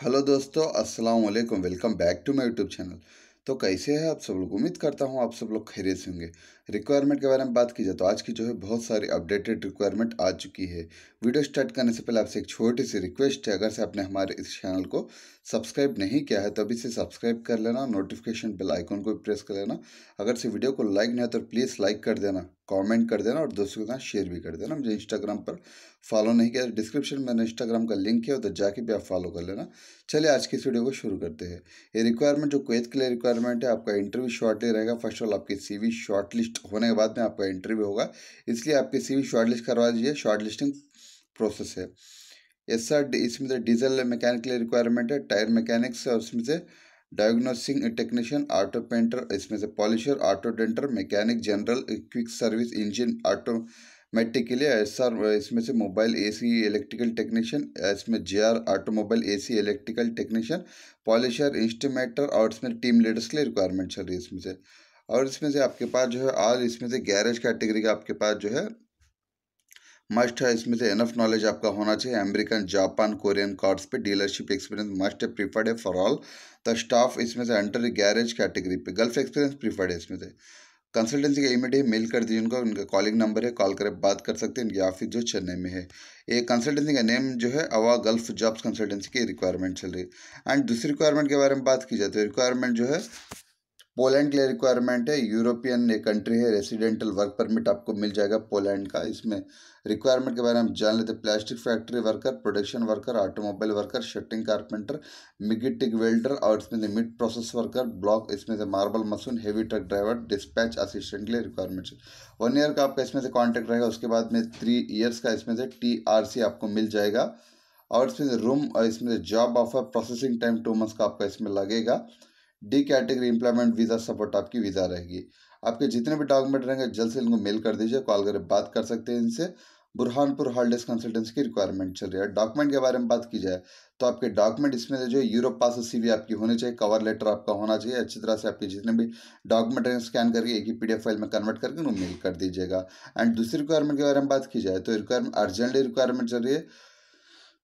hello दोस्तों अस्सलाम वालेकुम welcome back to my YouTube channel तो कैसे हैं आप सब लोग उम्मीद करता हूँ आप सब लोग खैरियत होंगे रिक्वायरमेंट के बारे में बात की जाए तो आज की जो है बहुत सारी अपडेटेड रिक्वायरमेंट आ चुकी है वीडियो स्टार्ट करने से पहले आपसे एक छोटी सी रिक्वेस्ट है अगर से आपने हमारे इस चैनल को सब्सक्राइब नहीं किया है तो अभी से सब्सक्राइब कर लेना नोटिफिकेशन बेल आइकॉन को भी प्रेस कर लेना अगर से वीडियो को लाइक नहीं आता तो प्लीज़ लाइक कर देना कॉमेंट कर देना और दोस्तों के साथ शेयर भी कर देना मुझे इंस्टाग्राम पर फॉलो नहीं किया डिस्क्रिप्शन में इंस्टाग्राम का लिंक है तो जाके भी आप फॉलो कर लेना चलिए आज की इस वीडियो को शुरू करते हैं ये रिक्वायरमेंट जो क्वेज के लिए रिक्वायरमेंट है आपका इंटरव्यू शॉर्टली रहेगा फर्स्ट ऑल आपकी सी वी लिस्ट होने के बाद में आपका इंटरव्यू होगा इसलिए आप सी भी शॉर्ट लिस्ट करवा दीजिए शॉर्ट लिस्टिंग प्रोसेस है यस तो इसमें से डीजल मैकेनिकल रिक्वायरमेंट है टायर मैकेनिक्स और उसमें से डायग्नोसिंग टेक्नीशियन ऑटो पेंटर इसमें से polisher auto denter mechanic general quick service engine auto के लिए एस आर इसमें से मोबाइल एसी इलेक्ट्रिकल टेक्नीशियन इसमें J R automobile AC electrical technician polisher instrumentator और इसमें टीम लीडर्स के लिए रिक्वायरमेंट चल रही है इसमें से और इसमें से आपके पास जो है आज इसमें से गैरेज कैटेगरी का आपके पास जो है मस्ट है इसमें से एनफ नॉलेज आपका होना चाहिए अमेरिकन जापान कोरियन कार्ड्स पे डीलरशिप एक्सपीरियंस मस्ट है प्रीफर्ड है फॉर ऑल द स्टाफ इसमें से अंडर गैरेज कैटेगरी पे गल्फ एक्सपीरियंस प्रीफर्ड है इसमें से कंसल्टेंसी का ईमेल है मेल कर दीजिए उनका उनका कॉलिंग नंबर है कॉल करके बात कर सकते हैं इनके ऑफिस जो चेन्नई में है ये कंसल्टेंसी का नेम जो है अवा गल्फ जॉब्स कंसल्टेंसी की रिक्वायरमेंट चल रही है एंड दूसरी रिक्वायरमेंट के बारे में बात की जाए तो रिक्वायरमेंट जो है पोलैंड के लिए रिक्वायरमेंट है यूरोपियन कंट्री है रेसिडेंटल वर्क परमिट आपको मिल जाएगा पोलैंड का इसमें रिक्वायरमेंट के बारे में जान लेते plastic factory worker production worker automobile worker shuttering carpenter MIG TIG welder और इसमें से मिड प्रोसेस वर्कर ब्लॉक इसमें से marble mason heavy truck driver dispatch assistant के लिए है वन ईयर का आपका इसमें से कॉन्ट्रैक्ट रहेगा उसके बाद में थ्री ईयर्स का इसमें से टी आपको मिल जाएगा और इसमें से रूम और इसमें से job offer processing time two months का आपका इसमें लगेगा D category employment visa support आपकी वीज़ा रहेगी आपके जितने भी डॉक्यूमेंट रहेंगे जल्द से इनको मेल कर दीजिए कॉल करके बात कर सकते हैं इनसे बुरहानपुर हॉलीडेज कंसल्टेंसी की रिक्वायरमेंट चल रही है डॉक्यूमेंट के बारे में बात की जाए तो आपके डॉक्यूमेंट इसमें जो यूरोप पास भी आपकी होनी चाहिए कवर लेटर आपका होना चाहिए अच्छी तरह से आपके जितने भी डॉक्यूमेंट हैं स्कैन करके एक ही पीडीएफ फाइल में कन्वर्ट करके उन्हें मेल कर दीजिएगा एंड दूसरी रिक्वायरमेंट के बारे में बात की जाए तो रिक्वायरमेंट अर्जेंटली रिक्वायरमेंट चल रही है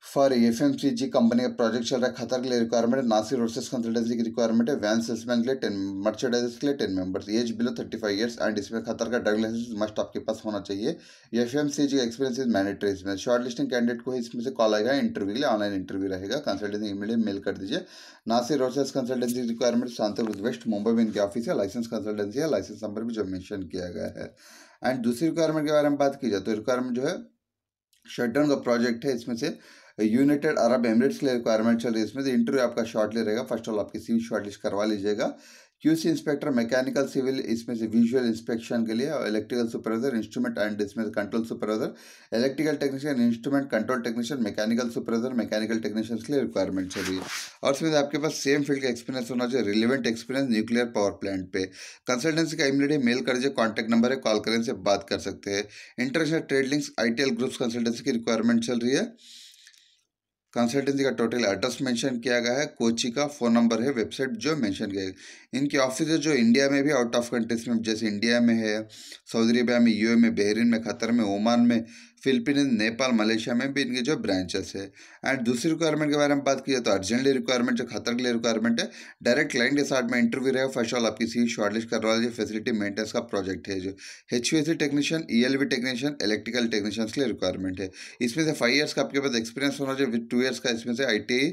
for F M C G company का प्रोजेक्ट चल रहा है खतर के लिए रिक्वायरमेंट है नासिर रोसेस कंसल्टेंसी की रिक्वायरमेंट है वैन सेल्समैन के लिए टेन मर्चेडाइज के लिए ten members age below thirty five years and इसमें खतर का ड्राइव लाइसेंस मस्ट आपके पास होना चाहिए एफ एम सी जी का एक्सपीरियंस इज मैंडेटरी इसमें शॉर्ट लिस्टिंग कैंडिडेट को इसमें से कॉल आएगा इंटरव्यू के लिए ऑनलाइन इंटरव्यू रहेगा कंसल्टेंसी इमीडिएट मेल कर दीजिए नासिर रोसेस कंसल्टेंसी रिक्वायरमेंट शांत वेस्ट मुंबई में इनकी ऑफिस है लाइसेंस कंसल्टेंसी है लाइसेंस नंबर भी जो मैंशन किया गया है एंड दूसरी रिक्वायरमेंट के बारे में बात की जाए तो रिक्वायरमेंट जो है शटडाउन का प्रोजेक्ट है इसमें से यूनाइटेड अरब एमरेट्स के लिए रिक्वायरमेंट चल रही है इसमें से इंटरव्यू आपका शॉर्ट ले रहेगा फर्स्ट ऑल आपकी सी शॉर्ट लिस्ट करवा लीजिएगा क्यूसी इंस्पेक्टर मैकेनिकल सिविल इसमें से विजुअल इंस्पेक्शन के लिए और इलेक्ट्रिकल सुपरवाइजर इंस्ट्रूमेंट एंड इसमें से control supervisor electrical technician instrument control technician mechanical supervisor mechanical technician के लिए रिक्वायरमेंट चल रही है और इसमें आपके पास सेम फील्ड का एक्सपीरियंस होना चाहिए relevant experience nuclear power plant पे कंसल्टेंसी का इमीडिएट मेल कर दीजिए कॉन्टैक्ट नंबर है कॉल करें से बात कर सकते हैं international trade links I groups consultancy की रिक्वायरमेंट चल रही है कंसल्टेंसी का टोटल एड्रेस मेंशन किया गया है कोची का फ़ोन नंबर है वेबसाइट जो मेंशन किया गया इनके ऑफिस जो इंडिया में भी आउट ऑफ कंट्रीज में जैसे इंडिया में है सऊदी अरबिया में यूए e में बहरीन में खतर में ओमान में फिलीपींस नेपाल मलेशिया में भी इनके जो ब्रांचेस है एंड दूसरी रिक्वायरमेंट के बारे में बात की जाए तो अर्जेंटली रिक्वायरमेंट जो खतर के लिए रिक्वायरमेंट है डायरेक्ट क्लाइंट के साथ में इंटरव्यू रहेगा फर्स्ट ऑल आपकी सी शॉर्टलिस्ट करवा लीजिए फैसिलिटी मेंटेनेंस का प्रोजेक्ट है जो H technician E technician electrical technicians के लिए रिक्वायरमेंट है इसमें से फाइव ईयर्स का आपके पास एक्सपीरियंस होना चाहिए विद टू ईयर्स का इसमें से I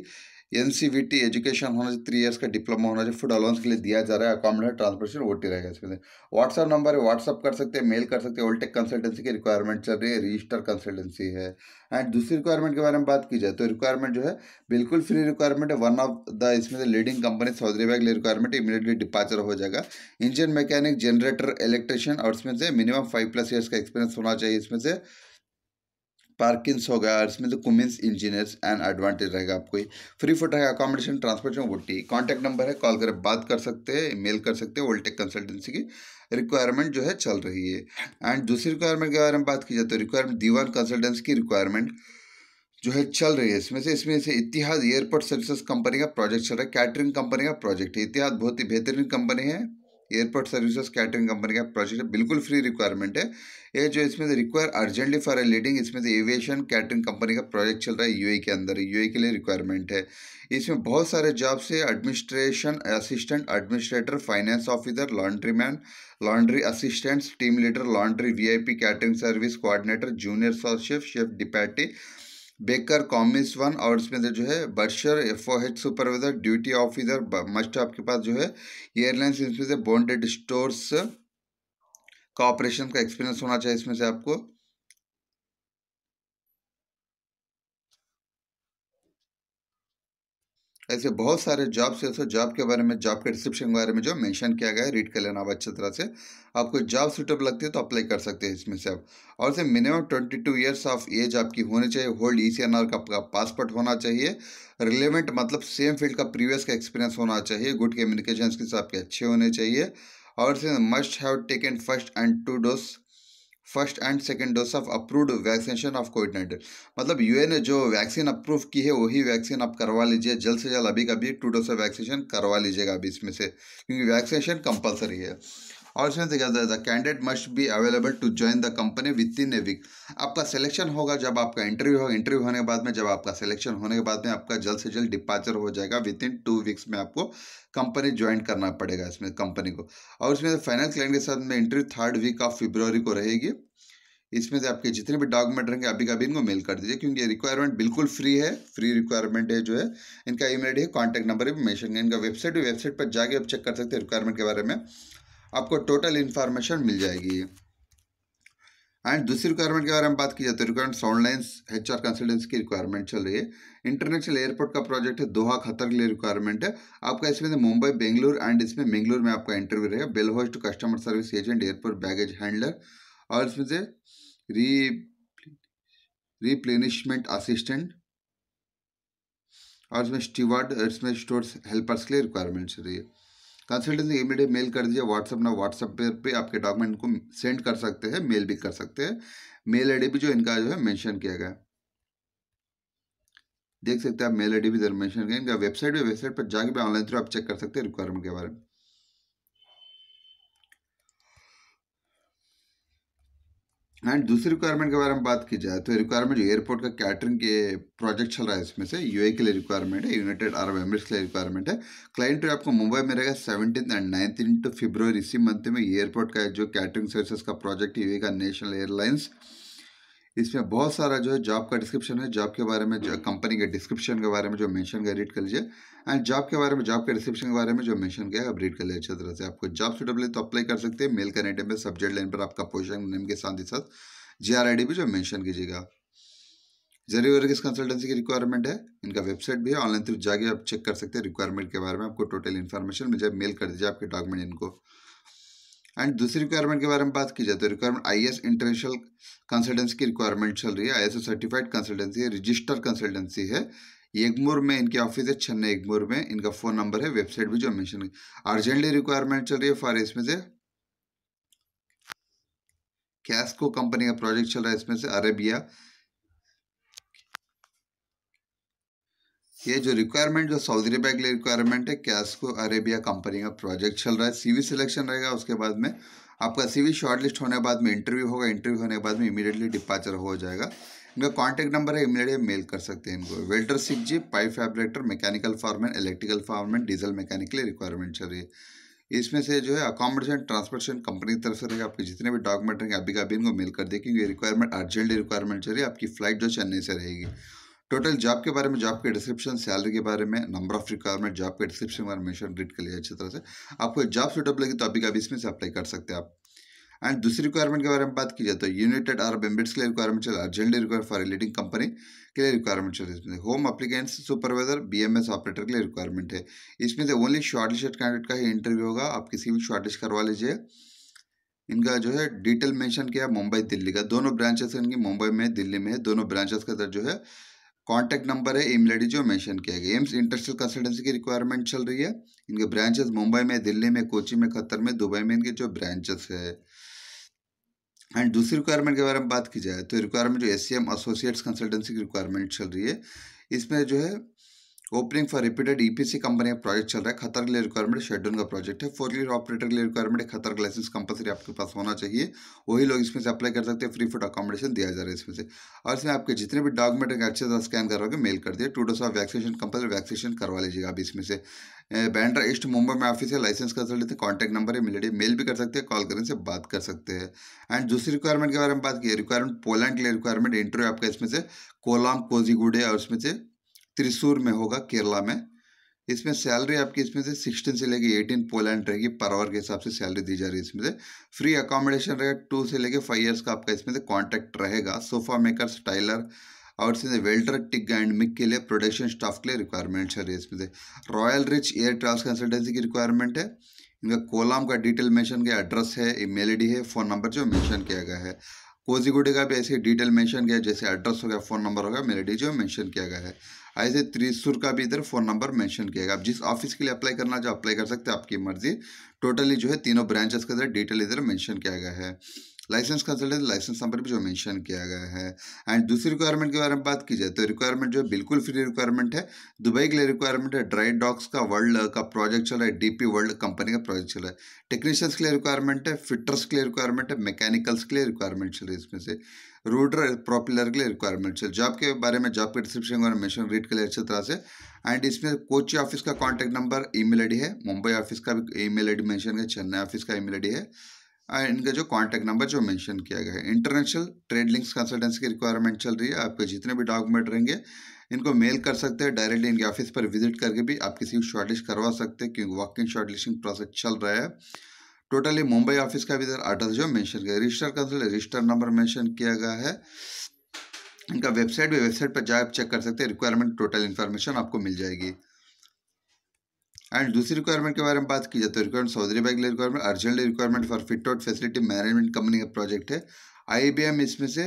N C V T education होना चाहिए थ्री ईयर्स का डिप्लोमा होना चाहिए फूड अलाउंस के लिए दिया जा रहा है अकोमोडेट ट्रांसपोर्टेशन वो टी रहेगा इसमें व्हाट्सअप नंबर है व्हाट्सअप कर सकते हैं मेल कर सकते हैं ओल्टेक कंसल्टेंसी की रिक्वायरमेंट चल रही है रजिस्टर कंसल्टेंसी है एंड दूसरी रिक्वायरमेंट के बारे में बात की जाए तो रिक्वायरमेंट जो है बिल्कुल फ्री रिक्वायरमेंट है वन ऑफ द इसमें लीडिंग कंपनी सऊदी बैग के लिए रिक्वायरमेंट इमीडिएटली डिपाचर हो जाएगा इंजन मैकेनिक जनरेटर इलेक्ट्रिशियन और इसमें से मिनिमम फाइव प्लस ईयर्स का एक्सपीरियंस होना चाहिए इसमें से पार्किंस हो गया इसमें तो कुमिन्स इंजीनियर्स एंड एडवांटेज रहेगा आपको ही फ्री फूड रहेगा अकोमोडेशन ट्रांसपोर्टेशन वोटी कॉन्टैक्ट नंबर है कॉल कर बात कर सकते हैं मेल कर सकते हैं वोल्टेक कंसल्टेंसी की रिक्वायरमेंट जो है चल रही है एंड दूसरी रिक्वायरमेंट के बारे में बात की जाए तो रिक्वायरमेंट दीवान कंसल्टेंसी की रिक्वायरमेंट जो है चल रही है इसमें से इसमें से इतिहाद एयरपोर्ट सर्विसेज कंपनी का प्रोजेक्ट चल रहा है कैटरिंग कंपनी का प्रोजेक्ट है इतिहाद बहुत ही बेहतरीन कंपनी है एयरपोर्ट सर्विसेज कैटरिंग कंपनी का प्रोजेक्ट है बिल्कुल फ्री रिक्वायरमेंट है ये जो इसमें require urgently for a leading इसमें से एविएशन कैटरिंग कंपनी का प्रोजेक्ट चल रहा है यूएई e के अंदर यूएई e के लिए रिक्वायरमेंट है इसमें बहुत सारे जॉब्स है administration assistant administrator finance officer laundry man laundry assistants team leader laundry VIP catering service coordinator junior chef chef डिपैटी बेकर कॉमिस वन और इसमें जो है बर्शर F O head supervisor duty officer must आपके पास जो है एयरलाइंस इसमें से बॉन्डेड स्टोर्स ऑपरेशन का एक्सपीरियंस होना चाहिए इसमें से आपको ऐसे बहुत सारे जॉब्स ऐसे जॉब के बारे में जॉब के डिस्क्रिप्शन के बारे में जो मेंशन किया गया है रीड कर लेना आप अच्छी तरह से आपको जॉब सूटेबल लगती है तो अप्लाई कर सकते हैं इसमें से आप और से minimum twenty two years of age आपकी होनी चाहिए hold E C N R का आपका पासपोर्ट होना चाहिए रिलेवेंट मतलब सेम फील्ड का प्रीवियस का एक्सपीरियंस होना चाहिए गुड कम्युनिकेशन स्किल्स आपके अच्छे होने चाहिए और से must have taken first and two dose first and second dose of approved vaccination of COVID nineteen मतलब यू ने जो वैक्सीन अप्रूव की है वही वैक्सीन आप करवा लीजिए जल्द से जल्द अभी कभी टू डोज ऑफ वैक्सीनेशन करवा लीजिएगा अभी इसमें से क्योंकि वैक्सीनेशन कंपलसरी है ऑप्शन दिखा दिया था candidate must be available to join the company within a week आपका सिलेक्शन होगा जब आपका इंटरव्यू होगा इंटरव्यू होने के बाद में जब आपका सिलेक्शन होने के बाद में आपका जल्द से जल्द डिपार्चर हो जाएगा विद इन टू वीक्स में आपको कंपनी ज्वाइन करना पड़ेगा इसमें कंपनी को और इसमें फाइनल क्लाइंट के साथ में interview third week of February को रहेगी इसमें से आपके जितने भी डॉक्यूमेंट रहेंगे अभी का भी इनको मेल कर दीजिए क्योंकि ये रिक्वायरमेंट बिल्कुल फ्री है फ्री रिक्वायरमेंट है जो है इनका ईमेल है कॉन्टैक्ट नंबर भी मेंशन है इनका वेबसाइट भी वेबसाइट पर जाके आप चेक कर सकते हैं रिक्वायरमेंट के बारे में आपको टोटल इन्फॉर्मेशन मिल जाएगी एंड दूसरी रिक्वायरमेंट के बारे में बात की जाए तो requirement online H R consultancy की रिक्वायरमेंट चल रही है इंटरनेशनल एयरपोर्ट का प्रोजेक्ट है दोहा खतर के लिए रिक्वायरमेंट है आपका इसमें मुंबई बेंगलुर एंड इसमें बेंगलुरु में आपका इंटरव्यू रहेगा bell host customer service agent airport baggage handler और इसमें से री रिप्लेनिशमेंट असिस्टेंट और इसमें स्टीवर्ड इसमें स्टोर हेल्पर्स के लिए रिक्वायरमेंट चल रही है कंसल्टेंसी इमीडिएट मेल कर दीजिए व्हाट्सअप ना व्हाट्सअप पर पे आपके डॉक्यूमेंट को सेंड कर सकते हैं मेल भी कर सकते हैं मेल आई भी जो इनका जो है मैंशन किया गया देख सकते हैं आप मेल आई डी भी इधर मेंशन किया इनका वेबसाइट भी वेबसाइट पर जाके भी ऑनलाइन थ्रू आप चेक कर सकते हैं रिक्वायरमेंट के बारे में एंड दूसरी रिक्वायरमेंट के बारे में बात की जाए तो रिक्वायरमेंट जो एयरपोर्ट का कैटरिंग के प्रोजेक्ट चल रहा है इसमें से यूए के लिए रिक्वायरमेंट है यूनाइटेड अरब एमरेट्स के लिए रिक्वायरमेंट है क्लाइंट जो तो आपको मुंबई में रहेगा seventeen and nineteen to February इसी मंथ में एयरपोर्ट का जो कैटरिंग सर्विसेज का प्रोजेक्ट है यूए का नेशनल एयरलाइंस इसमें बहुत सारा जो है जॉब का डिस्क्रिप्शन है जॉब के बारे में कंपनी के डिस्क्रिप्शन के बारे में जो मेंशन गया रीड कर लीजिए एंड जॉब के बारे में जॉब के डिस्क्रिप्शन के बारे में जो मेंशन किया है आप रीड कर लीजिए अच्छी तरह से आपको जॉब सुटेबल तो अप्लाई कर सकते हैं मेल करने टाइम में सब्जेक्ट लाइन पर आपका पोजिशन नेम के साथ ही साथ जी आर आई डी भी जो मैंशन कीजिएगा वर्ग इस कंसल्टेंसी की रिक्वायरमेंट है इनका वेबसाइट भी है ऑनलाइन थ्रू जाके आप चेक कर सकते हैं रिक्वायरमेंट के बारे में आपको टोटल इन्फॉर्मेशन मुझे मेल कर दीजिए आपके डॉक्यूमेंट इनको एंड दूसरी रिक्वायरमेंट के बारे में बात की जाए तो requirement I S international consultancy की रिक्वायरमेंट चल रही है आई एस सर्टिफाइड कंसल्टेंसी है रजिस्टर्ड कंसल्टेंसी है एगमोर में इनके ऑफिस है छन्ने एगमोर में इनका फ़ोन नंबर है वेबसाइट भी जो मैंशन अर्जेंटली रिक्वायरमेंट चल रही है फॉर इसमें से कैस्को कंपनी का प्रोजेक्ट चल रहा है इसमें से अरेबिया ये जो रिक्वायरमेंट जो सऊदी अरबिया के लिए रिक्वायरमेंट है कैस्को अरेबिया कंपनी का प्रोजेक्ट चल रहा है सीवी सिलेक्शन रहेगा उसके बाद में आपका सीवी शॉर्टलिस्ट होने के बाद में इंटरव्यू होगा इंटरव्यू होने के बाद में इमीडिएटली डिपार्चर हो जाएगा इनका कॉन्टैक्ट नंबर है इमीडिएट मेल कर सकते हैं इनको welder six G pipe fabricator mechanical foreman electrical foreman diesel mechanically requirement चल रही है इसमें से जो है अकोमोडेशन ट्रांसपोर्टेशन कंपनी की तरफ से रहेगा आपके जितने भी डॉक्यूमेंट रहेंगे अभी का अभी इनको मेल कर दे क्योंकि रिक्वायरमेंट अर्जेंटली रिक्वायरमेंट चल रही है आपकी फ्लाइट जो चेन्नई से रहेगी टोटल जॉब के बारे में जॉब के डिस्क्रिप्शन सैलरी के बारे में नंबर ऑफ रिक्वायरमेंट जॉब के डिस्क्रिप्शन के बारे में रीड कर लिया अच्छी तरह से आपको जॉब सूटेबल लगी तो अभी का भी इसमें से अप्लाई कर सकते हैं आप एंड दूसरी रिक्वायरमेंट के बारे में बात की जाए तो यूनाइटेड अरब एमिरेट्स के लिए रिक्वायरमेंट चल urgently require for leading company के लिए रिक्वायरमेंट चल इसमें home applicants supervisor BMS operator के लिए रिक्वायरमेंट है इसमें से ओनली शॉर्ट लिस्ट कैंडिडेट का ही इंटरव्यू होगा आप किसी भी शॉर्ट करवा लीजिए इनका जो है डिटेल मेंशन किया मुंबई दिल्ली का दोनों ब्रांचेस इनकी मुंबई में दिल्ली में है दोनों ब्रांचेस के अंदर जो है कॉन्टैक्ट नंबर है लेडी जो मेंशन किया गया एम्स इंटरस्टल कंसल्टेंसी की रिक्वायरमेंट चल रही है इनके ब्रांचेस मुंबई में दिल्ली में कोची में खतर में दुबई में इनके जो ब्रांचेस है एंड दूसरी रिक्वायरमेंट के बारे में बात की जाए तो रिक्वायरमेंट जो S C M associates consultancy की रिक्वायरमेंट चल रही है इसमें जो है opening for repeated EPC company का प्रोजेक्ट चल रहा है खतर के लिए रिक्वायरमेंट शेड्यूल का प्रोजेक्ट है फोर लीर ऑपरेटर के लिए रिक्वायरमेंट है खतर का लाइसेंस कंपलसरी आपके पास होना चाहिए वही लोग इसमें से अप्लाई कर सकते हैं फ्री फूड अकोमोडेशन दिया जा रहा है इसमें से और इसमें आपके जितने भी डॉक्यूमेंट हैं अच्छे से स्कैन करवाकर मेल कर दिए two dose of vaccination compulsory vaccination करवा लीजिएगा आप इसमें से बैंड्रा ईस्ट मुंबई में ऑफिस है लाइसेंस कर सकते हैं कॉन्टैक्ट नंबर है मिलेडी मेल भी कर सकते हैं कॉल करने से बात कर सकते हैं एंड दूसरी रिक्वायरमेंट के बारे में बात की रिक्वायरमेंट पोलैंड के लिए रिक्वायरमेंट इंटरव्यू आपका इसमें से कोलाम कोजीगुडे और उसमें से त्रिसूर में होगा केरला में इसमें सैलरी आपकी इसमें से सिक्सटीन से लेके एटीन पोलैंड रहेगी पर आवर के हिसाब से सैलरी दी जा रही है इसमें से फ्री अकोमोडेशन रहेगा टू से लेके फाइव इयर्स का आपका इसमें से कॉन्ट्रैक्ट रहेगा सोफा मेकर टाइलर और इसमें से वेल्डर टिक एंड मिक के लिए प्रोडक्शन स्टाफ के लिए रही है इसमें से royal rich air trans consultancy की रिक्वायरमेंट है इनका कोलाम का डिटेल मैंशन किया एड्रेस है ईमेल आईडी है फ़ोन नंबर जो मैंशन किया गया है कोजीगुडी का भी ऐसे डिटेल मैंशन किया जैसे एड्रेस हो गया फ़ोन नंबर हो गया मेल जो मैंशन किया गया है ऐसे त्रिशूर का भी इधर फ़ोन नंबर मेंशन किया गया आप जिस ऑफिस के लिए अप्लाई करना चाहो अप्लाई कर सकते हैं आपकी मर्जी टोटली जो है तीनों ब्रांचेस का इधर डिटेल इधर मेंशन किया गया है लाइसेंस कंसल्टेंट लाइसेंस नंबर भी जो मेंशन किया गया है एंड दूसरी रिक्वायरमेंट के बारे में बात की जाए तो रिक्वायरमेंट जो है बिल्कुल फ्री रिक्वायरमेंट है दुबई के लिए रिक्वायरमेंट है ड्राई डॉक्स का वर्ल्ड का प्रोजेक्ट चल रहा है डीपी वर्ल्ड कंपनी का प्रोजेक्ट चल रहा है टेक्नीशियंस के लिए रिक्वायरमेंट है फिटर्स के लिए रिक्वायरमेंट है मैकेनिकल्स के लिए रिक्वायरमेंट चल रही है इसमें से रूडर प्रॉपुलर के लिए रिक्वायरमेंट चल जॉब के बारे में जॉब के डिस्क्रिप्शन और मेशन रीड के लिए अच्छी तरह से एंड इसमें कोची ऑफिस का कॉन्टैक्ट नंबर ईमेल आईडी है मुंबई ऑफिस का भी ईमेल आईडी मेंशन है चेन्नई ऑफिस का ईमेल आईडी है हाँ, इनका जो कॉन्टैक्ट नंबर जो मेंशन किया गया है इंटरनेशनल ट्रेड लिंक्स कंसल्टेंसी की रिक्वायरमेंट चल रही है आपके जितने भी डॉक्यूमेंट रहेंगे इनको मेल कर सकते हैं डायरेक्टली इनके ऑफिस पर विजिट करके भी आप किसी भी शॉर्ट करवा सकते हैं क्योंकि वर्किंग शॉर्टलिस्टिंग प्रोसेस चल रहा है टोटली मुंबई ऑफिस का भी इधर एड्रेस जो मेंशन किया register consult register number mention किया गया है इनका वेबसाइट भी वेबसाइट पर जाए आप चेक कर सकते हैं रिक्वायरमेंट टोटल इन्फॉर्मेशन आपको मिल जाएगी एंड दूसरी रिक्वायरमेंट के बारे में बात की जाए तो रिक्वायरमेंट सौदरी बैग के लिए requirement urgently requirement for fit out facility management company का प्रोजेक्ट है आई इसमें से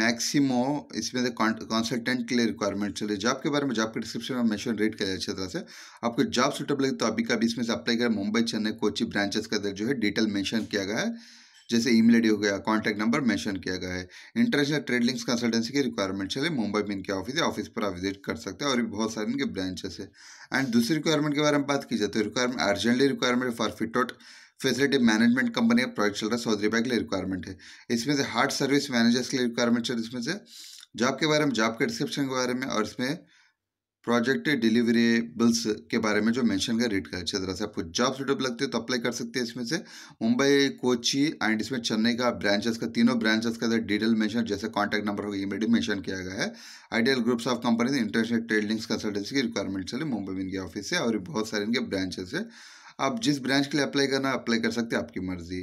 मैक्सिमो इसमें से कॉन्सल्टेंट के लिए रिक्वायरमेंट चले जॉब के बारे में जॉब के डिस्क्रिप्शन में मेंशन रेट किया जाए अच्छी तरह से आपको जॉब सुटेबल लगे तो अभी का भी इसमें से अप्लाई करें मुंबई चेन्नई कोची ब्रांचेस का जो है डिटेल मेंशन किया गया है जैसे ईमेल आईडी हो गया कॉन्टैक्ट नंबर मेंशन किया गया है इंटरनेशनल ट्रेड लिंक्स कंसल्टेंसी की रिक्वायरमेंट चले मुंबई में इनके ऑफिस है ऑफिस पर आप विजिट कर सकते हैं और भी बहुत सारे इनके ब्रांचेस है एंड दूसरी रिक्वायरमेंट के बारे में बात की जाए तो requirement urgently requirement for out facility management company का प्रोजेक्ट चल रहा है सऊदी अरब के लिए रिक्वायरमेंट है इसमें से हार्ड सर्विस मैनेजर्स के लिए रिक्वायरमेंट है इसमें से जॉब के बारे में जॉब के डिस्क्रिप्शन के बारे में और इसमें प्रोजेक्ट डिलीवरीबल्स के बारे में जो मेंशन का रीड कर अच्छे तरह से आपको जॉब सूटअप लगते हैं तो अप्लाई कर सकते हैं इसमें से मुंबई कोची एंड इसमें चेन्नई का ब्रांचेस का तीनों ब्रांचेस का डिटेल मेंशन जैसे कॉन्टैक्ट नंबर होगा ये मेंशन किया गया है ideal groups of companies international tradings consultancy की रिक्वायरमेंट्स चले मुंबई में इनके ऑफिस है और बहुत सारे इनके ब्रांचेस है आप जिस ब्रांच के लिए अप्लाई करना अप्लाई कर सकते हैं आपकी मर्जी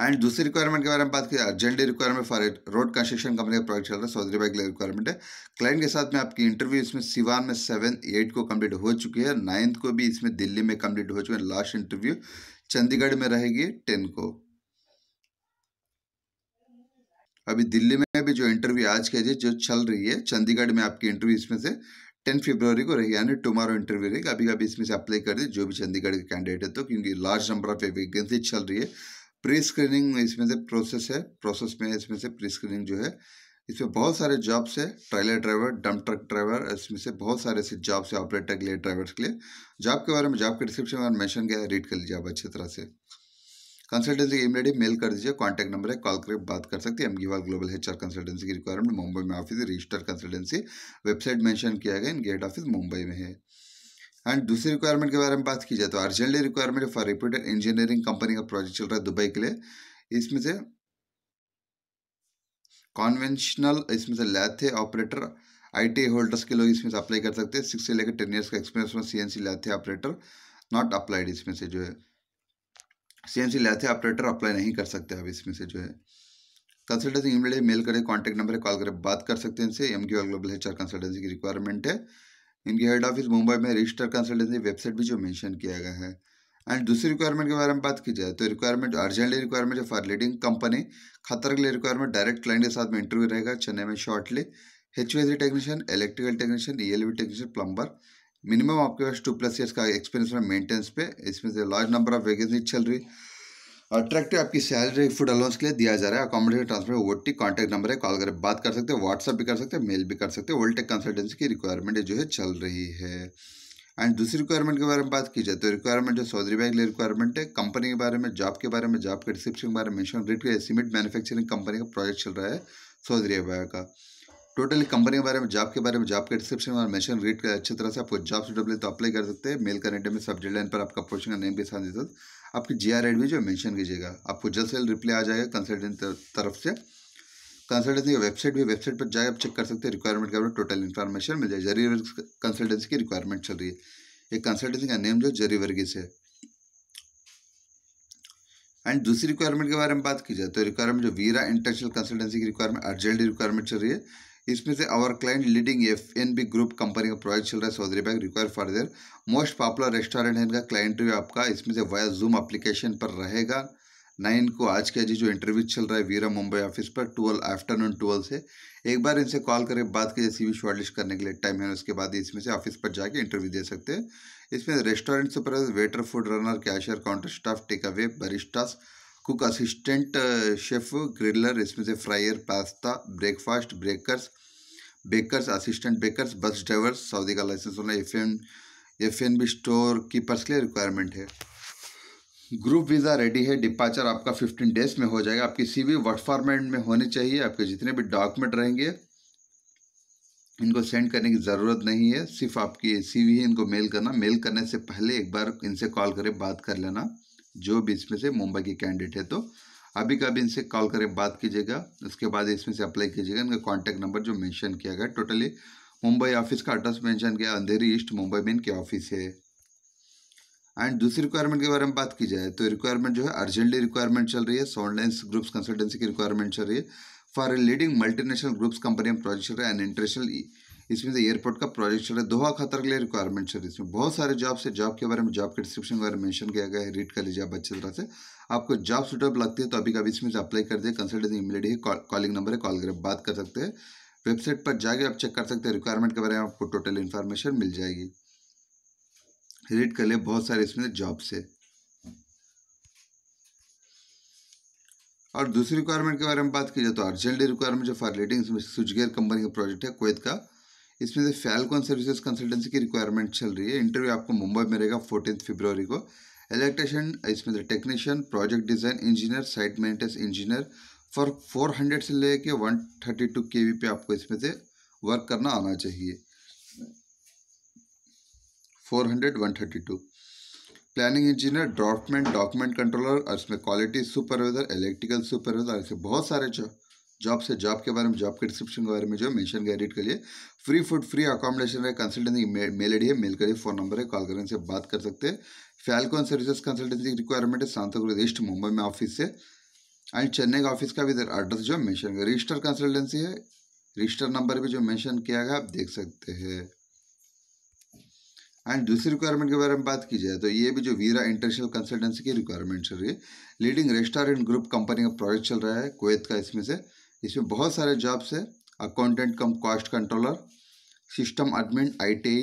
एंड दूसरी रिक्वायरमेंट के बारे में बात की urgently requirement for road construction company का प्रोजेक्ट चल रहा है सऊदी अरब के रिक्वायरमेंट है क्लाइंट के साथ में आपकी इंटरव्यू इसमें सिवान में सेवन एट को कंप्लीट हो चुकी है नाइन्थ को भी इसमें दिल्ली में कंप्लीट हो चुकी है लास्ट इंटरव्यू चंडीगढ़ में रहेगी टेन को अभी दिल्ली में भी जो इंटरव्यू आज के जो चल रही है चंडीगढ़ में आपकी इंटरव्यू इसमें से टेन फरवरी को रही यानी टुमारो इंटरव्यू रहेगी अभी अभी इसमें से अप्लाई कर दे जो भी चंडीगढ़ के कैंडिडेट है तो क्योंकि लार्ज नंबर ऑफ वैकेंसी चल रही है प्री स्क्रीनिंग इसमें से प्रोसेस है प्रोसेस में इसमें से प्री स्क्रीनिंग जो है इसमें बहुत सारे जॉब्स है trailer driver dump truck driver इसमें से बहुत सारे ऐसे जॉब्स है ऑपरेटर के लिए ड्राइवर्स के लिए जॉब के बारे में जॉब के डिस्क्रिप्शन में मैंशन किया है रीड कर लीजिए आप अच्छी तरह से कंसल्टेंसी की इमीडिएट मेल कर दीजिए कॉन्टैक्ट नंबर है कॉल करके बात कर सकते हैं एमगीवाल ग्लोबल एच आर कंसल्टेंसी की रिक्वायरमेंट मुंबई में office register consultancy website mention किया गया इन गेट ऑफिस मुंबई में है एंड दूसरी रिक्वायरमेंट के बारे में बात की जाए तो urgently requirement for reputed engineering company का प्रोजेक्ट चल रहा है दुबई के लिए इसमें से कॉन्वेंशनल इसमें से लैथे ऑपरेटर आईटी होल्डर्स के लोग इसमें से अप्लाई कर सकते हैं सिक्स से लेकर टेन ईयर्स का एक्सपीरियंस में CNC lathe operator not applied इसमें से जो है सीएनसी लैथे ऑपरेटर अप्लाई नहीं कर सकते अब इसमें से जो है कंसल्टेंसी ईमेल मेल करें कॉन्टैक्ट नंबर कॉल करें बात कर सकते हैं इनसे M global H R consultancy की रिक्वायरमेंट है इनके हेड ऑफिस मुंबई में रजिस्टर कंसल्टेंसी वेबसाइट भी जो मेंशन किया गया है एंड दूसरी रिक्वायरमेंट के बारे में बात की जाए तो रिक्वायरमेंट अर्जेंटली रिक्वायरमेंट है फॉर लीडिंग कंपनी खतर के लिए रिक्वायरमेंट डायरेक्ट क्लाइंट के साथ में इंटरव्यू रहेगा चेन्नई में shortly H technician electrical technician E technician plumber minimum आपके पास टू प्लस ईयर्स का एक्सपीरियंस है मेंटेनेंस पे इसमें से लार्ज नंबर ऑफ वैकेंसी चल रही अट्रैक्टिव आपकी सैलरी फूड अलाउंस के लिए दिया जा रहा है अकोमोडेशन ट्रांसफर टी कॉन्टैक्ट नंबर है कॉल करके बात कर सकते हैं व्हाट्सअप भी कर सकते हैं मेल भी कर सकते हैं ओल्टेक कंसल्टेंसी की रिक्वायरमेंट जो है चल रही है एंड दूसरी रिक्वायरमेंट के बारे में बात की जाए तो रिक्वायरमेंट जो सौदरी अरब के लिए रिक्वायरमेंट है कंपनी के बारे में जॉब के बारे में जॉब के डिस्क्रिप्शन के बारे में मेंशन ग्रिड के सीमेंट मैन्युफैक्चरिंग कंपनी का प्रोजेक्ट चल रहा है सौदरी अरब का टोटली कंपनी के बारे में जॉब के बारे में जॉब के डिस्क्रिप्शन और मेंशन रीड कर अच्छी तरह से आपको जॉब सुटेबल तो अप्लाई कर सकते हैं मेल करने में सब्जेक्ट लाइन पर आपका पोस्टिंग का नेम भी साथ आपकी जी आर भी जो मेंशन कीजिएगा आपको जल्द से जल्द रिप्लाई आ जाएगा कंसल्टेंट तरफ से कंसल्टेंसी की वेबसाइट भी वेबसाइट पर जाए आप चेक कर सकते हैं रिक्वायरमेंट के बारे में टोटल इन्फॉर्मेशन मिल जाए जरी वर्ग कंसल्टेंसी की रिक्वायरमेंट चल रही है ये कंसल्टेंसी का नेम जो जरी वर्गीस है एंड दूसरी रिक्वायरमेंट के बारे में बात की जाए तो रिक्वायरमेंट जो वीरा इंटरनेशनल कंसल्टेंसी की रिक्वायरमेंट अर्जेंट रिक्वायरमेंट चल रही है इसमें से our client leading F N B group company का प्रोजेक्ट चल रहा है सऊदी बैग require further most popular restaurant है इनका क्लाइंट भी आपका इसमें से वाया जूम अप्लीकेशन पर रहेगा नाइन को आज के आज जो इंटरव्यू चल रहा है वीरा मुंबई ऑफिस पर ट्वेल्व आफ्टरनून ट्वेल्व से एक बार इनसे कॉल करें बात कीजिए सी वी शॉर्टलिस्ट करने के लिए टाइम है उसके बाद इसमें से ऑफिस पर जाके इंटरव्यू दे सकते हैं इसमें रेस्टोरेंट से पर waiter food runner cashier counter staff take away baristas cook assistant chef griller इसमें से fryer pasta breakfast breakers bakers assistant bakers bus drivers Saudi का लाइसेंस होना F N F N B store keepers के लिए requirement है group visa ready है departure आपका fifteen days में हो जाएगा आपकी सी वी वर्ड फॉर्मेट में होनी चाहिए आपके जितने भी डॉक्यूमेंट रहेंगे इनको सेंड करने की ज़रूरत नहीं है सिर्फ आपकी सी वी इनको मेल करना मेल करने से पहले एक बार इनसे कॉल करें बात कर लेना जो भी इसमें से मुंबई के कैंडिडेट है तो अभी का अभी इनसे कॉल करें बात कीजिएगा उसके बाद इसमें से अप्लाई कीजिएगा इनका कॉन्टैक्ट नंबर जो मेंशन किया गया टोटली मुंबई ऑफिस का एड्रेस मेंशन किया अंधेरी ईस्ट मुंबई में इनके ऑफिस है एंड दूसरी रिक्वायरमेंट के बारे में बात की जाए तो रिक्वायरमेंट जो है अर्जेंटली रिक्वायरमेंट चल रही है सोनलाइंस ग्रुप्स कंसल्टेंसी की रिक्वायरमेंट चल रही है for leading multinational groups company में प्रोजेक्ट एंड इंटरनेशनल इसमें से एयरपोर्ट का प्रोजेक्ट चल रहा है दोहा खतर के लिए रिक्वायरमेंट चल रही है इसमें बहुत सारे जॉब्स है जॉब के बारे में जॉब के डिस्क्रिप्शन के बारे में मैंशन किया गया है रीड कर लीजिए आप अच्छी तरह से आपको जॉब सुटेबल लगती है तो अभी कभी इसमें से अप्लाई कर दिए कंसल्टेंसी इमीडिएट ही कॉलिंग नंबर है कॉल कर बात कर सकते हैं वेबसाइट पर जाके आप चेक कर सकते हैं रिक्वायरमेंट के बारे में आपको टोटल इन्फॉर्मेशन मिल जाएगी रीड कर लिए बहुत सारे इसमें जॉब्स है और दूसरी रिक्वायरमेंट के बारे में बात की जाए तो अर्जेंटली रिक्वायरमेंट जो फॉर लीडिंग सुजगेर कंपनी का प्रोजेक्ट है कोयत का इसमें से फैलकॉन सर्विसेज कंसल्टेंसी की रिक्वायरमेंट चल रही है इंटरव्यू आपको मुंबई में रहेगा फोर्टीन फेब्रवरी को इलेक्ट्रिशियन इसमें से technician project design engineer site maintenance engineer for four hundred से लेके one thirty two K V पे आपको इसमें से वर्क करना आना चाहिए four hundred one thirty two planning engineer draftman document controller और इसमें क्वालिटी सुपरवाइजर इलेक्ट्रिकल सुपरवाइजर ऐसे बहुत सारे जो जॉब से जॉब के बारे में जॉब के डिस्क्रिप्शन के बारे में जो है मेंशन कैंडिडेट के लिए फ्री फूड फ्री अकोमोडेशन है कंसल्टेंसी मेल आई है मेल करिए फ़ोन नंबर है कॉल करने से बात कर सकते हैं फैलकॉन सर्विसेज कंसल्टेंसी की रिक्वायरमेंट है सांताक्रूज ईस्ट मुंबई में ऑफिस से एंड चेन्नई का ऑफिस का भी इधर एड्रेस जो है मेंशन रजिस्टर कंसल्टेंसी है रजिस्टर नंबर भी जो मैंशन किया गया आप देख सकते हैं एंड दूसरी रिक्वायरमेंट के बारे में बात की जाए तो ये भी जो वीरा इंटरनेशनल कंसल्टेंसी की रिक्वायरमेंट चल रही है लीडिंग रेस्टोरेंट ग्रुप कंपनी का प्रोजेक्ट चल रहा है कोवैत का इसमें से इसमें बहुत सारे जॉब्स है accountant cum cost controller system admin IT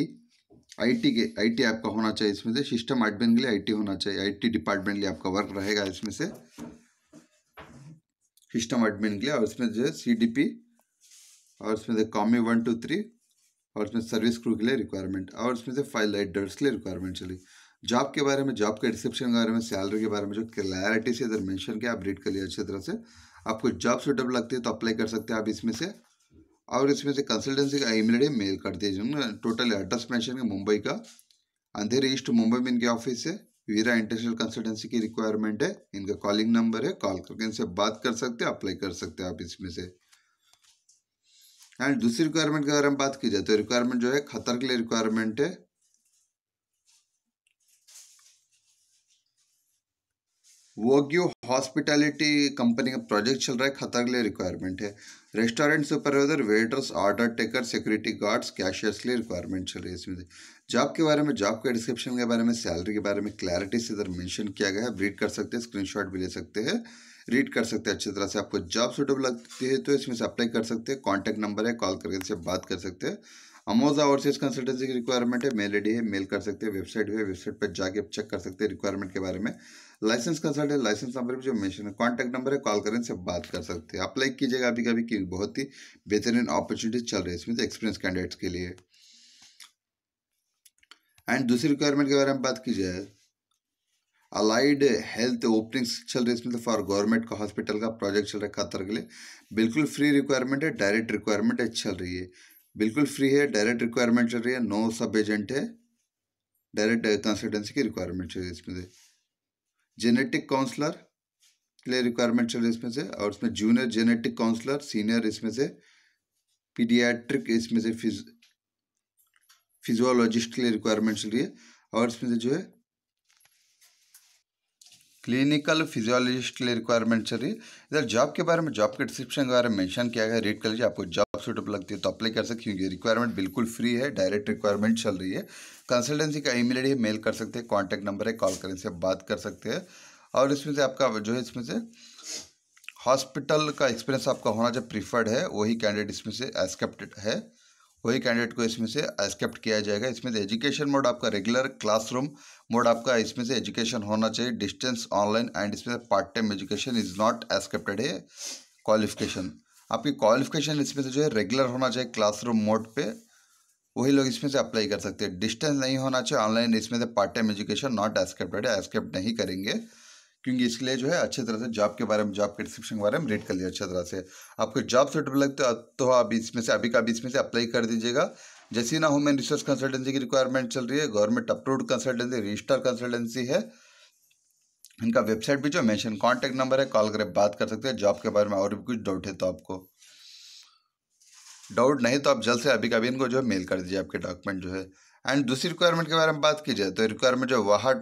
IT के आईटी आपका होना चाहिए इसमें से सिस्टम एडमिन के लिए आईटी होना चाहिए आईटी डिपार्टमेंट लिए आपका वर्क रहेगा इसमें से सिस्टम एडमिन के लिए और इसमें जो है सी और इसमें से कॉमी वन टू थ्री और इसमें सर्विस क्रू के लिए रिक्वायरमेंट और इसमें से फाइल राइडर्स के लिए रिक्वायरमेंट चली जॉब के बारे में जॉब के डिस्क्रिप्शन के बारे में सैलरी के बारे में जो क्लैरिटी से इधर मेंशन किया आप रीड कर लिया अच्छी तरह से आपको जॉब सुटेबल लगती है तो अप्लाई कर सकते हैं आप इसमें से और इसमें से कंसल्टेंसी का ईमेल आई मेल कर दीजिए टोटल एड्रेस मैंशन है मुंबई का अंधेरी ईस्ट मुंबई में इनके ऑफिस है वीरा इंटरनेशनल कंसल्टेंसी की रिक्वायरमेंट है इनका कॉलिंग नंबर है कॉल करके इनसे बात कर सकते हैं अप्लाई कर सकते हैं आप इसमें से एंड दूसरी रिक्वायरमेंट के बारे में बात की जाए तो रिक्वायरमेंट जो है खतर के लिए रिक्वायरमेंट है वोग्यू हॉस्पिटैलिटी कंपनी का प्रोजेक्ट चल रहा है खतर के लिए रिक्वायरमेंट है restaurant supervisor waiters order taker security guards cashiers के लिए रिक्वायरमेंट चल रही है इसमें जॉब के बारे में जॉब के डिस्क्रिप्शन के बारे में सैलरी के बारे में क्लैरिटी से इधर मेंशन किया गया है रीड कर सकते हैं स्क्रीनशॉट भी ले सकते हैं रीड कर सकते हैं अच्छी तरह से आपको जॉब सुटेबल लगती है तो इसमें से अप्लाई कर सकते हैं कॉन्टैक्ट नंबर है कॉल करके इससे बात कर सकते हैं अमोजा ओवरसीज कंसल्टेंसी की रिक्वायरमेंट है मेल आई है मेल कर सकते हैं वेबसाइट भी है वेबसाइट पर जाके चेक कर सकते हैं रिक्वायरमेंट के बारे में लाइसेंस कंसल्टेंट लाइसेंस नंबर भी जो मेंशन है कांटेक्ट नंबर है कॉल करें से बात कर सकते हैं अप्लाई कीजिएगा अभी कभी क्योंकि बहुत ही बेहतरीन अपॉर्चुनिटी तो तो चल रही है इसमें तो एक्सपीरियंस कैंडिडेट्स के लिए एंड दूसरी रिक्वायरमेंट के बारे में बात की जाए अलाइड हेल्थ ओपनिंग्स चल रही है इसमें तो फॉर गवर्नमेंट का हॉस्पिटल का प्रोजेक्ट चल रहा है खतर के लिए बिल्कुल फ्री रिक्वायरमेंट है डायरेक्ट रिक्वायरमेंट है चल रही है बिल्कुल फ्री है डायरेक्ट रिक्वायरमेंट चल रही है नो सब एजेंट है डायरेक्ट कंसल्टेंसी की रिक्वायरमेंट चल रही है इसमें जेनेटिक काउंसलर के लिए रिक्वायरमेंट चल रही है इसमें से और इसमें जूनियर जेनेटिक काउंसलर सीनियर इसमें से पीडियाट्रिक इसमें से फिज फिजियोलॉजिस्ट के लिए रिक्वायरमेंट चल रही है और इसमें से जो है क्लिनिकल फिजियोलॉजिस्ट के लिए रिक्वायरमेंट चल रही है इधर जॉब के बारे में जॉब के डिस्क्रिप्शन के बारे में मैंशन किया गया रेड कर लीजिए आपको जॉब आप सूटेबल लगती है तो अप्लाई कर सकते क्योंकि रिक्वायरमेंट बिल्कुल फ्री है डायरेक्ट रिक्वायरमेंट चल रही है कंसल्टेंसी का ईमेल आईडी मेल कर सकते हैं कॉन्टैक्ट नंबर है कॉल करें से बात कर सकते हैं और इसमें से आपका जो है इसमें से हॉस्पिटल का एक्सपीरियंस आपका होना जो प्रीफर्ड है वही कैंडिडेट इसमें से एक्सेप्टेड है वही कैंडिडेट को इसमें से एक्सेप्ट किया जाएगा इसमें से एजुकेशन मोड आपका रेगुलर क्लासरूम मोड आपका इसमें से एजुकेशन होना चाहिए डिस्टेंस ऑनलाइन एंड इसमें part time education is not accepted है क्वालिफिकेशन आपकी क्वालिफिकेशन इसमें से जो है रेगुलर होना चाहिए क्लासरूम मोड पे वही लोग इसमें से अप्लाई कर सकते हैं डिस्टेंस नहीं होना चाहिए ऑनलाइन इसमें से part time education not accepted है एक्सेप्ट नहीं करेंगे क्योंकि इसके लिए जो है अच्छे तरह से जॉब के बारे में जॉब के डिस्क्रिप्शन के बारे में रीड कर लीजिए अच्छे तरह से आपको जॉब सुटेबल लगता है तो आप इसमें से अभी का अभी इसमें से अप्लाई कर दीजिएगा जैसी ना ह्यूमन रिसोर्स कंसल्टेंसी की रिक्वायरमेंट चल रही है government approved consultancy register consultancy है इनका वेबसाइट भी जो मेंशन कांटेक्ट नंबर है कॉल करके बात कर सकते हैं जॉब के बारे में और भी कुछ डाउट है तो आपको डाउट नहीं तो आप जल्द से अभी कभी इनको जो है मेल कर दीजिए आपके डॉक्यूमेंट जो है एंड दूसरी रिक्वायरमेंट के बारे में बात की जाए तो रिक्वायरमेंट जो वहाँ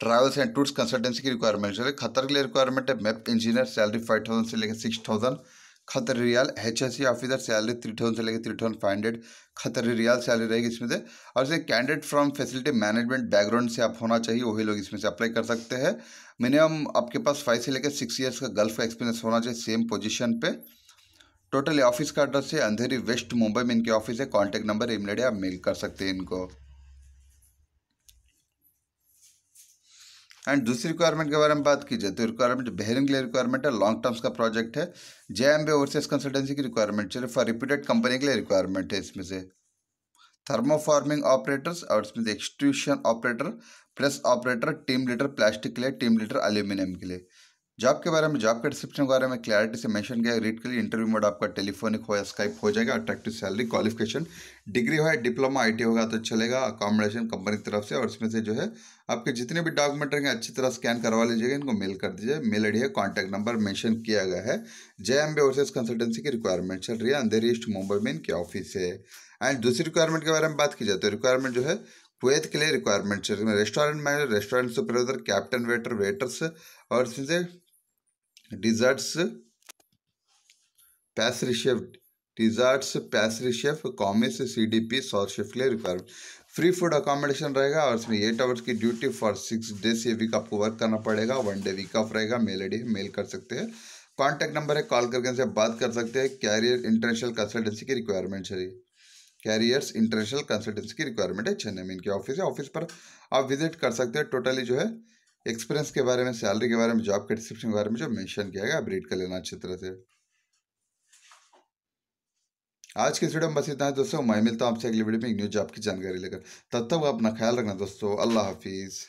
ट्रैवल्स एंड टूर्स कंसल्टेंसी की रिक्वायरमेंट जो है खतर के लिए रिक्वायरमेंट है map engineer salary five thousand से लेकर six thousand Qatar riyal H S C officer salary three thousand से लेकर थ्री थाउजेंड फाइव हंड्रेड खतर रियाल सैलरी रहेगी इसमें से और जैसे candidate from facility management background से आप होना चाहिए वही लोग इसमें से अप्लाई कर सकते हैं मिनिमम आपके पास फाइव से लेकर सिक्स ईयर्स का गल्फ का एक्सपीरियंस होना चाहिए सेम पोजिशन पर टोटल ऑफिस का एड्रेस है अंधेरी वेस्ट मुंबई में इनके ऑफिस है कॉन्टैक्ट नंबर ईमेल आप मेल कर सकते हैं इनको एंड दूसरी रिक्वायरमेंट के बारे में बात की जाए तो रिक्वायरमेंट बेहरिंग के लिए रिक्वायरमेंट है लॉन्ग टर्म्स का प्रोजेक्ट है J M B overseas consultancy की रिक्वायरमेंट चलिए फॉर रिपीटेड कंपनी के लिए रिक्वायरमेंट है इसमें से थर्मोफार्मिंग ऑपरेटर्स और इसमें से extrusion operator press operator team leader plastic के लिए टीम लीडर एल्यूमिनियम के लिए जॉब के बारे में जॉब के डिस्क्रिप्शन के बारे में क्लैरिटी से मेंशन किया रीड के लिए इंटरव्यू मोड आपका टेलीफोनिक हो या स्काइप हो जाएगा अट्रैक्टिव सैलरी क्वालिफिकेशन डिग्री हो या डिप्लोमा आईटी होगा तो चलेगा अकोमोडेशन कंपनी की तरफ से और इसमें से जो है आपके जितने भी डॉक्यूमेंट रहेंगे अच्छी तरह स्कैन करवा लीजिएगा इनको मेल कर दीजिए मेल आई है कॉन्टैक्ट नंबर मैंशन किया गया है जे एम बी कंसल्टेंसी की रिक्वायरमेंट चल रही है अंधेरी ईस्ट मुंबई में इनके ऑफिस है एंड दूसरी रिक्वायरमेंट के बारे में बात की जाए तो रिक्वायरमेंट जो है कुवैत के लिए रिक्वायरमेंट चल रही है restaurant manager restaurant supervisor captain waiter waiters और इसमें से desserts pastry chef desserts pastry chef commis C D P sous chef के लिए रिक्वायरमेंट फ्री फूड अकोमोडेशन रहेगा और इसमें एट आवर्स की ड्यूटी फॉर सिक्स डेज ये वीक आपको वर्क करना पड़ेगा वन डे वीक ऑफ रहेगा मेल आई मेल कर सकते हैं कॉन्टैक्ट नंबर है कॉल करके इनसे बात कर सकते हैं कैरियर इंटरनेशनल कंसल्टेंसी की रिक्वायरमेंट है कैरियर्स इंटरनेशनल कंसल्टेंसी की रिक्वायरमेंट है चेन्नई में इनके ऑफिस है ऑफिस पर आप विजिट कर सकते हैं टोटली जो है एक्सपीरियंस के बारे में सैलरी के बारे में जॉब के डिस्क्रिप्शन के बारे में जो मेंशन किया गया आप रीड कर लेना अच्छी तरह से आज के वीडियो में बस इतना है दोस्तों मैं मिलता हूँ आपसे अगली वीडियो में एक न्यू जॉब की जानकारी लेकर तब तक अपना ख्याल रखना दोस्तों अल्लाह हाफिज़